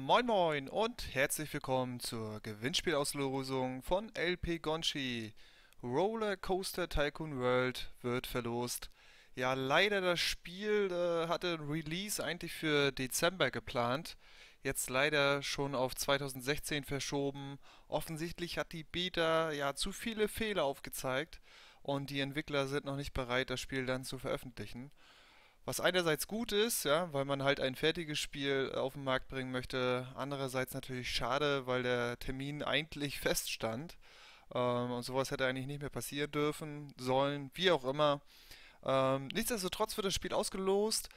Moin Moin und herzlich willkommen zur Gewinnspielauslosung von LP Gonchi. Roller Coaster Tycoon World wird verlost. Ja, leider das Spiel äh, hatte Release eigentlich für Dezember geplant. Jetzt leider schon auf 2016 verschoben. Offensichtlich hat die Beta ja zu viele Fehler aufgezeigt und die Entwickler sind noch nicht bereit, das Spiel dann zu veröffentlichen. Was einerseits gut ist, ja, weil man halt ein fertiges Spiel äh, auf den Markt bringen möchte. Andererseits natürlich schade, weil der Termin eigentlich feststand. Ähm, und sowas hätte eigentlich nicht mehr passieren dürfen, sollen, wie auch immer. Ähm, nichtsdestotrotz wird das Spiel ausgelost.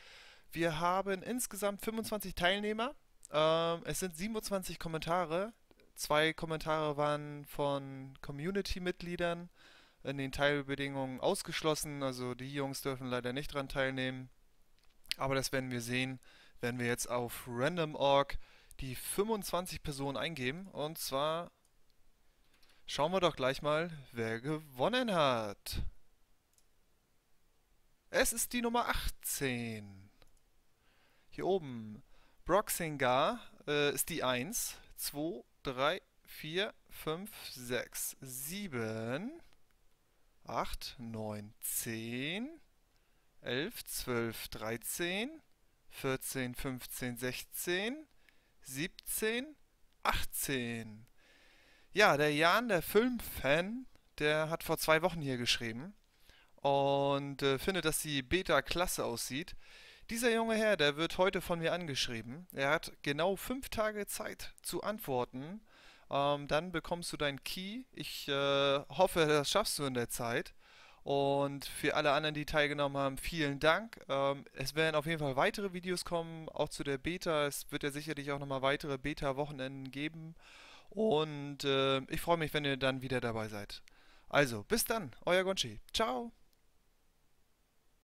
Wir haben insgesamt 25 Teilnehmer. Ähm, es sind 27 Kommentare. Zwei Kommentare waren von Community-Mitgliedern in den Teilbedingungen ausgeschlossen. Also die Jungs dürfen leider nicht dran teilnehmen. Aber das werden wir sehen, wenn wir jetzt auf random.org die 25 Personen eingeben. Und zwar schauen wir doch gleich mal, wer gewonnen hat. Es ist die Nummer 18. Hier oben. Broxingar äh, ist die 1. 2, 3, 4, 5, 6, 7, 8, 9, 10, 11, 12, 13, 14, 15, 16, 17, 18. Ja, der Jan, der Filmfan, der hat vor zwei Wochen hier geschrieben und äh, findet, dass die Beta klasse aussieht. Dieser junge Herr, der wird heute von mir angeschrieben. Er hat genau fünf Tage Zeit zu antworten. Ähm, dann bekommst du deinen Key. Ich äh, hoffe, das schaffst du in der Zeit. Und für alle anderen, die teilgenommen haben, vielen Dank. Ähm, es werden auf jeden Fall weitere Videos kommen, auch zu der Beta. Es wird ja sicherlich auch nochmal weitere Beta-Wochenenden geben. Und äh, ich freue mich, wenn ihr dann wieder dabei seid. Also, bis dann, euer Gonchi. Ciao.